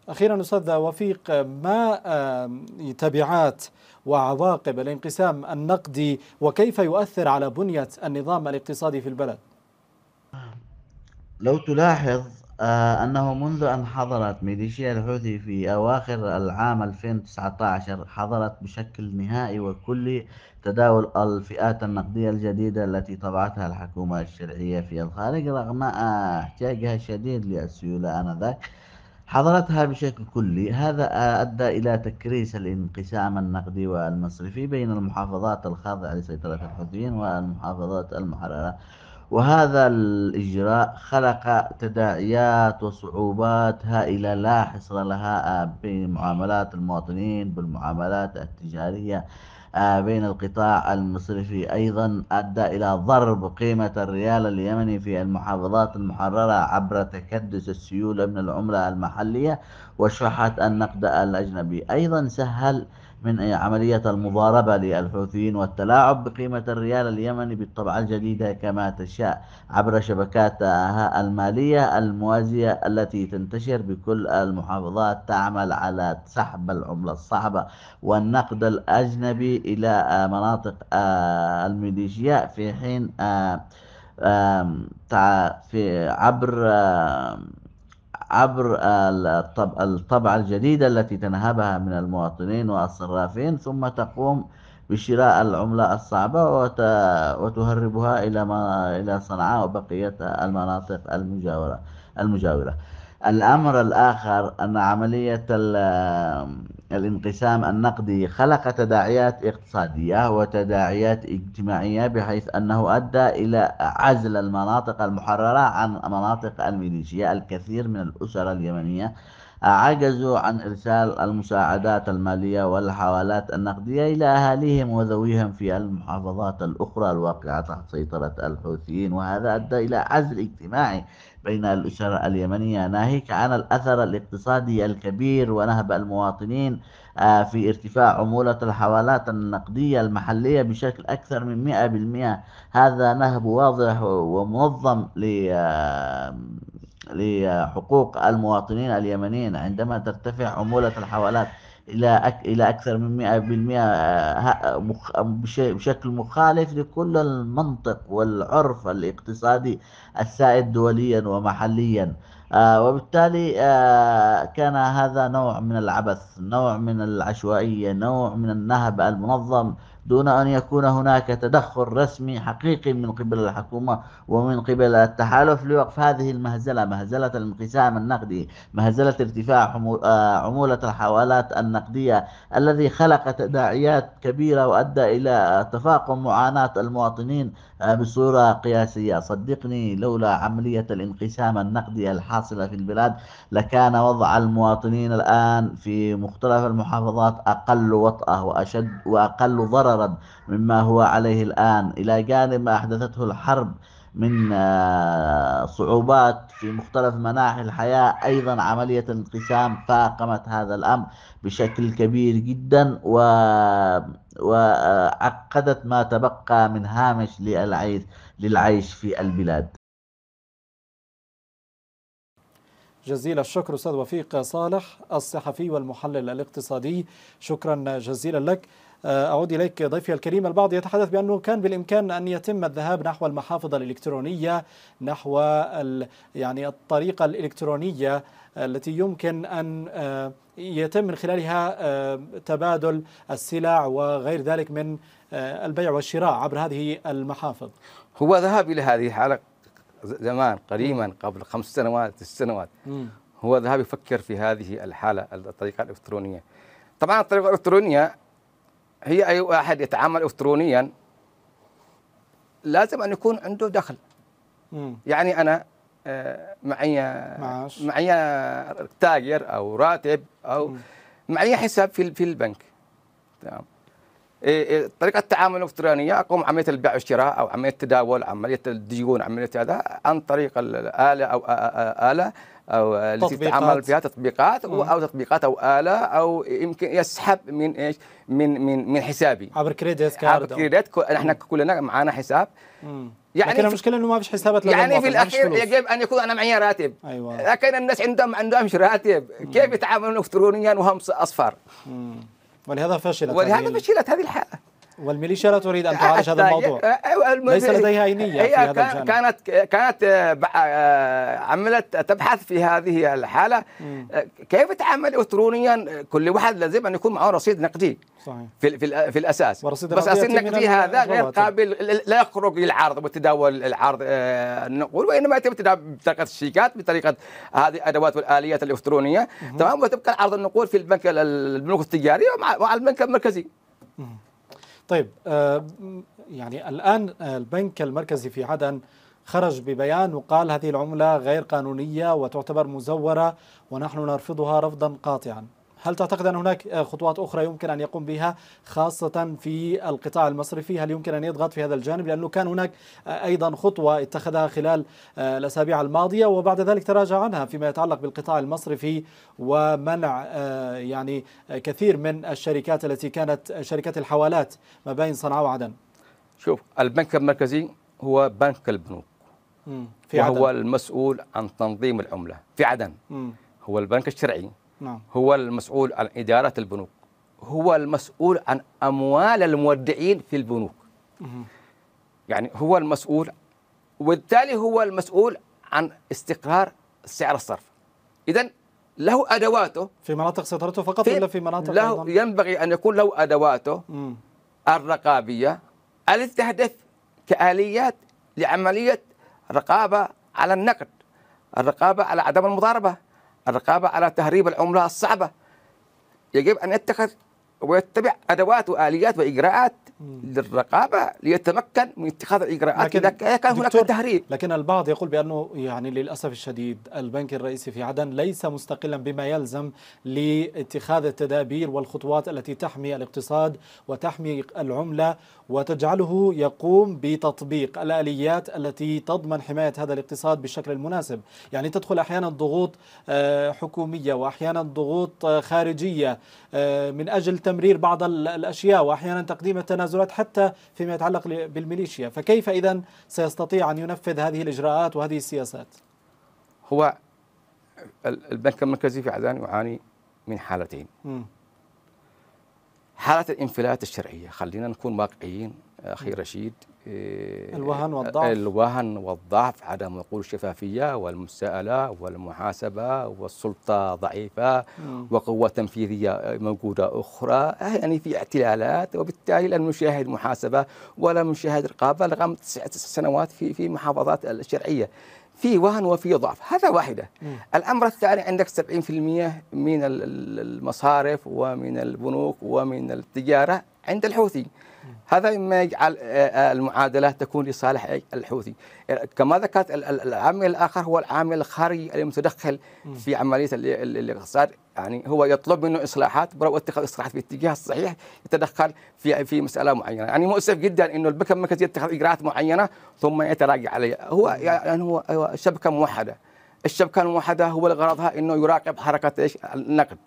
أخيرا أستاذ وفيق ما تبعات وعواقب الانقسام النقدي وكيف يؤثر على بنية النظام الاقتصادي في البلد لو تلاحظ آه، أنه منذ أن حضرت ميليشيا الحوثي في أواخر العام 2019 حضرت بشكل نهائي وكلي تداول الفئات النقدية الجديدة التي طبعتها الحكومة الشرعية في الخارج رغم آه، احتياجها الشديد للسيولة آنذاك حظرتها بشكل كلي هذا أدى إلى تكريس الانقسام النقدي والمصرفي بين المحافظات الخاضعة لسيطرة الحوثيين والمحافظات المحررة وهذا الإجراء خلق تداعيات وصعوبات هائلة لا حصر لها بمعاملات المواطنين بالمعاملات التجارية آه، بين القطاع المصرفي أيضا أدى إلى ضرب قيمة الريال اليمني في المحافظات المحررة عبر تكدس السيولة من العملة المحلية وشحات النقد الأجنبي أيضا سهل من عملية المضاربة للحوثيين والتلاعب بقيمة الريال اليمني بالطبعة الجديدة كما تشاء عبر شبكاتها المالية الموازية التي تنتشر بكل المحافظات تعمل على سحب العملة الصعبة والنقد الأجنبي إلى مناطق آه، الميليشيا في حين آه، في عبر عبر الطبعة الجديدة التي تنهبها من المواطنين والصرافين ثم تقوم بشراء العملة الصعبة وتهربها إلى إلى صنعاء وبقية المناطق المجاورة المجاورة الأمر الآخر أن عملية الانقسام النقدي خلق تداعيات اقتصادية وتداعيات اجتماعية بحيث أنه أدى إلى عزل المناطق المحررة عن مناطق الميليشيا الكثير من الأسر اليمنية عجزوا عن إرسال المساعدات المالية والحوالات النقدية إلى أهاليهم وذويهم في المحافظات الأخرى الواقعة تحت سيطرة الحوثيين وهذا أدى إلى عزل اجتماعي بين الأسر اليمنية ناهيك عن الأثر الاقتصادي الكبير ونهب المواطنين آه، في ارتفاع عمولة الحوالات النقدية المحلية بشكل أكثر من 100% هذا نهب واضح ومنظم ل آه، لحقوق المواطنين اليمنيين عندما ترتفع عمولة الحوالات إلى أك إلى أكثر من 100% آه، بشكل مخالف لكل المنطق والعرف الاقتصادي السائد دوليا ومحليا آه، وبالتالي آه، كان هذا نوع من العبث نوع من العشوائية نوع من النهب المنظم دون أن يكون هناك تدخل رسمي حقيقي من قبل الحكومة ومن قبل التحالف لوقف هذه المهزلة مهزلة الانقسام النقدي مهزلة ارتفاع آه، عمولة الحوالات النقدية الذي خلق تداعيات كبيرة وأدى إلى تفاقم معاناة المواطنين آه، بصورة قياسية صدقني لولا عملية الانقسام النقدي الحاصلة في البلاد لكان وضع المواطنين الآن في مختلف المحافظات أقل وطأة وأشد وأقل ضررا مما هو عليه الآن إلى جانب ما أحدثته الحرب من آه، صعوبات في مختلف مناحي الحياة أيضا عملية الانقسام فاقمت هذا الأمر بشكل كبير جدا و وعقدت ما تبقى من هامش للعيش للعيش في البلاد جزيل الشكر أستاذ وفيق صالح الصحفي والمحلل الاقتصادي شكرا جزيلا لك آه، أعود إليك ضيفي الكريم البعض يتحدث بأنه كان بالإمكان أن يتم الذهاب نحو المحافظ الإلكترونية نحو يعني الطريقة الإلكترونية التي يمكن أن آه، يتم من خلالها آه، تبادل السلع وغير ذلك من آه، البيع والشراء عبر هذه المحافظ هو ذهب إلى هذه الحالة زمان قريما قبل خمس سنوات ست سنوات هو ذهب يفكر في هذه الحالة الطريقة الإلكترونية طبعا الطريقة الإلكترونية هي أي واحد يتعامل إلكترونيا لازم أن يكون عنده دخل يعني أنا آه، معي معاش. معي تاجر او راتب او معي حساب في في البنك تمام طريقه التعامل الالكترونيه اقوم عمليه البيع والشراء او عمليه التداول عمليه الديون عمليه هذا عن طريق الاله او اله او التي تعمل فيها تطبيقات أو, تطبيقات او اله او يمكن يسحب من ايش من من من حسابي عبر كريدت كارد عبر كريدت نحن كلنا معنا حساب مم. يعني لكن المشكله انه ما فيش حسابات يعني في الاخير يجب ان يكون انا معي راتب أيوة. لكن الناس عندهم ما عندهمش راتب كيف يتعاملون الكترونيا وهم اصفر ولهذا فشلت ولهذا فشلت هذه الحاله والميليشيا لا تريد ان تعالج هذا الموضوع أيوة، ليس لديها اي نيه هي في هذا الجانب. كانت كانت آه، آه، عملت تبحث في هذه الحاله آه، كيف تعمل الكترونيا كل واحد لازم ان يكون معه رصيد نقدي صحيح في في, في الاساس بس رصيد نقدي هذا غير قابل لا يخرج للعرض وتداول العرض النقود وانما يتم بطريقه الشيكات بطريقه هذه الادوات والاليات الالكترونيه تمام وتبقى عرض النقود في البنك البنوك التجاريه مع البنك المركزي طيب آه، يعني الآن آه، البنك المركزي في عدن خرج ببيان وقال هذه العملة غير قانونية وتعتبر مزورة ونحن نرفضها رفضا قاطعا هل تعتقد أن هناك خطوات أخرى يمكن أن يقوم بها خاصة في القطاع المصرفي هل يمكن أن يضغط في هذا الجانب لأنه كان هناك أيضا خطوة اتخذها خلال الأسابيع الماضية وبعد ذلك تراجع عنها فيما يتعلق بالقطاع المصرفي ومنع آه، يعني كثير من الشركات التي كانت شركات الحوالات ما بين صنعاء وعدن شوف البنك المركزي هو بنك البنوك في وهو عدن. المسؤول عن تنظيم العمله في عدن م. هو البنك الشرعي نعم. هو المسؤول عن إدارة البنوك هو المسؤول عن أموال المودعين في البنوك يعني هو المسؤول وبالتالي هو المسؤول عن استقرار سعر الصرف إذا له أدواته في مناطق سيطرته فقط في ولا في مناطق له أيضاً؟ ينبغي أن يكون له أدواته مم. الرقابية التي تهدف كآليات لعملية رقابة على النقد الرقابة على عدم المضاربة الرقابة على تهريب العملة الصعبة يجب أن يتخذ ويتبع ادوات واليات واجراءات للرقابه ليتمكن من اتخاذ الاجراءات اذا كان هناك تهريب لكن البعض يقول بانه يعني للاسف الشديد البنك الرئيسي في عدن ليس مستقلا بما يلزم لاتخاذ التدابير والخطوات التي تحمي الاقتصاد وتحمي العمله وتجعله يقوم بتطبيق الاليات التي تضمن حمايه هذا الاقتصاد بالشكل المناسب، يعني تدخل احيانا ضغوط آه، حكوميه واحيانا ضغوط آه، خارجيه آه، من اجل تمرير بعض الأشياء وأحيانا تقديم التنازلات حتى فيما يتعلق بالميليشيا فكيف إذا سيستطيع أن ينفذ هذه الإجراءات وهذه السياسات هو البنك المركزي في عدن يعاني من حالتين م. حالة الانفلات الشرعية خلينا نكون واقعيين أخي رشيد إيه، الوهن والضعف الوهن والضعف عدم وقول الشفافية والمساءلة والمحاسبة والسلطة ضعيفة وقوة تنفيذية موجودة أخرى يعني في اعتلالات وبالتالي لم نشاهد محاسبة ولا نشاهد رقابة رغم تسع سنوات في في محافظات الشرعية في وهن وفي ضعف هذا واحدة مم. الأمر الثاني عندك 70% من المصارف ومن البنوك ومن التجارة عند الحوثي هذا ما يجعل آه، آه، المعادلة تكون لصالح الحوثي كما ذكرت العامل الآخر هو العامل الخارجي المتدخل في عملية الاقتصاد يعني هو يطلب منه إصلاحات برغم اتخاذ إصلاحات في الاتجاه الصحيح يتدخل في في مسألة معينة يعني مؤسف جدا أنه البنك المركزي يتخذ إجراءات معينة ثم يتراجع عليها هو يعني هو شبكة موحدة الشبكة الموحدة هو غرضها أنه يراقب حركة ايش النقد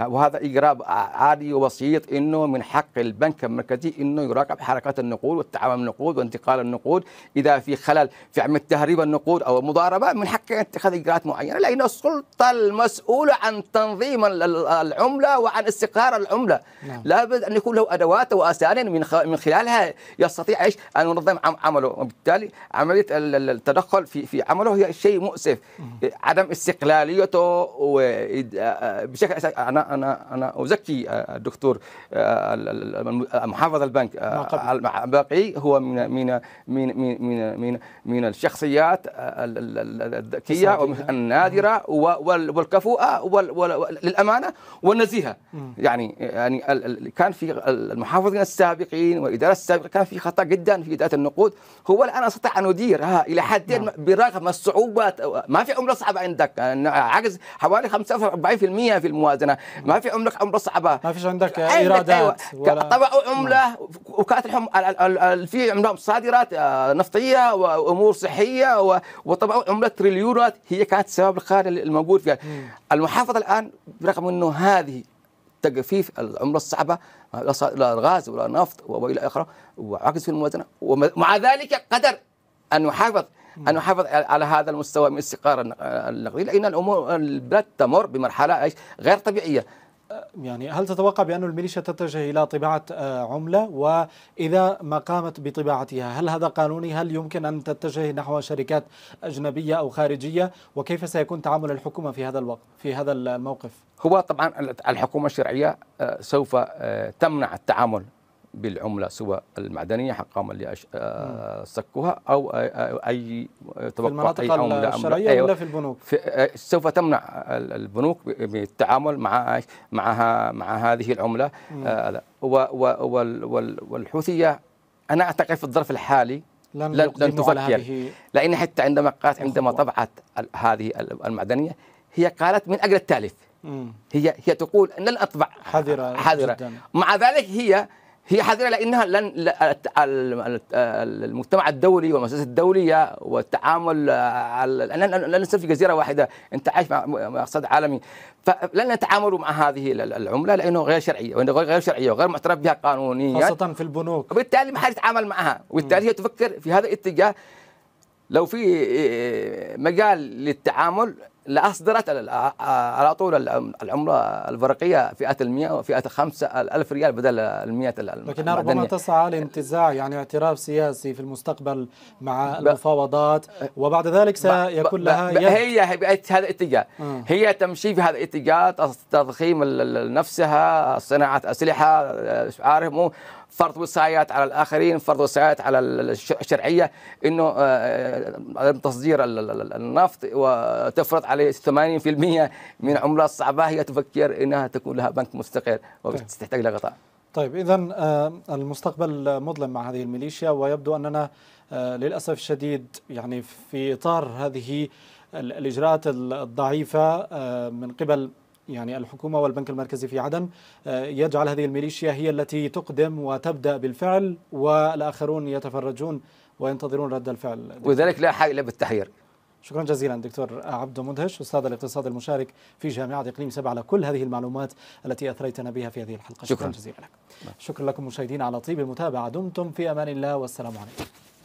وهذا اجراء عادي وبسيط انه من حق البنك المركزي انه يراقب حركات النقود والتعامل النقود وانتقال النقود اذا في خلل في عمليه تهريب النقود او المضاربه من حقه اتخاذ اجراءات معينه لان السلطه المسؤوله عن تنظيم العمله وعن استقرار العمله نعم. لابد ان يكون له ادوات واساليب من من خلالها يستطيع ايش ان ينظم عمله وبالتالي عمليه التدخل في في عمله هي شيء مؤسف عدم استقلاليته بشكل أنا انا انا ازكي آه، الدكتور آه، محافظ البنك آه، الباقي هو من من من من من, من الشخصيات الذكيه النادره والكفؤه للامانه والنزيهه يعني يعني كان في المحافظين السابقين والاداره السابقه كان في خطا جدا في اداره النقود هو الان استطيع ان اديرها الى حد نعم. برغم الصعوبات ما في عمله صعبه عندك عجز حوالي 45% في الموازنه ما في عمله عمله صعبه ما فيش عندك ايرادات أيوة. طبعا عمله وكانت الحم... في عملهم صادرات آه، نفطيه وامور صحيه وطبعا عمله تريليونات هي كانت سبب الخارج الموجود فيها المحافظه الان برغم انه هذه تجفيف العمله الصعبه آه، لا الغاز ولا نفط والى اخره وعكس في الموازنه ومع ذلك قدر ان يحافظ ان نحافظ على هذا المستوى من الاستقرار النقدي لان الامور البلاد تمر بمرحله ايش غير طبيعيه أه، يعني هل تتوقع بأن الميليشيا تتجه إلى طباعة أه، عملة وإذا ما قامت بطباعتها هل هذا قانوني هل يمكن أن تتجه نحو شركات أجنبية أو خارجية وكيف سيكون تعامل الحكومة في هذا الوقت في هذا الموقف هو طبعا الحكومة الشرعية أه، سوف تمنع التعامل بالعملة سواء المعدنية حقام آه، سكوها أو أي توقع في المناطق أي عملة الشرعية أيوة ولا في البنوك في آه، سوف تمنع البنوك بالتعامل مع معها مع هذه العملة آه، والحوثية أنا أعتقد في الظرف الحالي لن, لن, لن تفكر لأن حتى عندما قالت عندما طبعت هذه المعدنية هي قالت من أجل التالف هي هي تقول لن أطبع حذرة حذرة جداً. مع ذلك هي هي حذره لانها لن المجتمع الدولي والمؤسسه الدوليه والتعامل لن نصير في جزيره واحده انت عايش مع اقتصاد عالمي فلن نتعامل مع هذه العمله لانه غير شرعيه وانه غير شرعيه وغير معترف بها قانونيا خاصه في البنوك وبالتالي ما حد يتعامل معها وبالتالي هي تفكر في هذا الاتجاه لو في إيه، مجال للتعامل لأصدرت آه، آه، على طول العملة الورقية فئة 100 وفئة 5000 ريال بدل ال 100 لكنها ربما تسعى لانتزاع يعني اعتراف سياسي في المستقبل مع المفاوضات وبعد ذلك سيكون لها هي بهذا الاتجاه آه. هي تمشي في هذا الاتجاه تضخيم نفسها صناعة أسلحة عارف فرض وصايات على الاخرين فرض وصايات على الشرعيه انه عدم آه، آه، تصدير النفط وتفرض عليه 80% من عملات صعبه هي تفكر انها تكون لها بنك مستقر طيب. وتحتاج لغطاء طيب اذا آه، المستقبل مظلم مع هذه الميليشيا ويبدو اننا للاسف الشديد يعني في اطار هذه الاجراءات الضعيفه من قبل يعني الحكومة والبنك المركزي في عدن آه، يجعل هذه الميليشيا هي التي تقدم وتبدأ بالفعل والآخرون يتفرجون وينتظرون رد الفعل وذلك لا حق إلا بالتحير شكرا جزيلا دكتور عبد مدهش استاذ الاقتصاد المشارك في جامعه اقليم سبع على كل هذه المعلومات التي اثريتنا بها في هذه الحلقه شكرا, شكرا جزيلا لك شكرا لكم مشاهدينا على طيب المتابعه دمتم في امان الله والسلام عليكم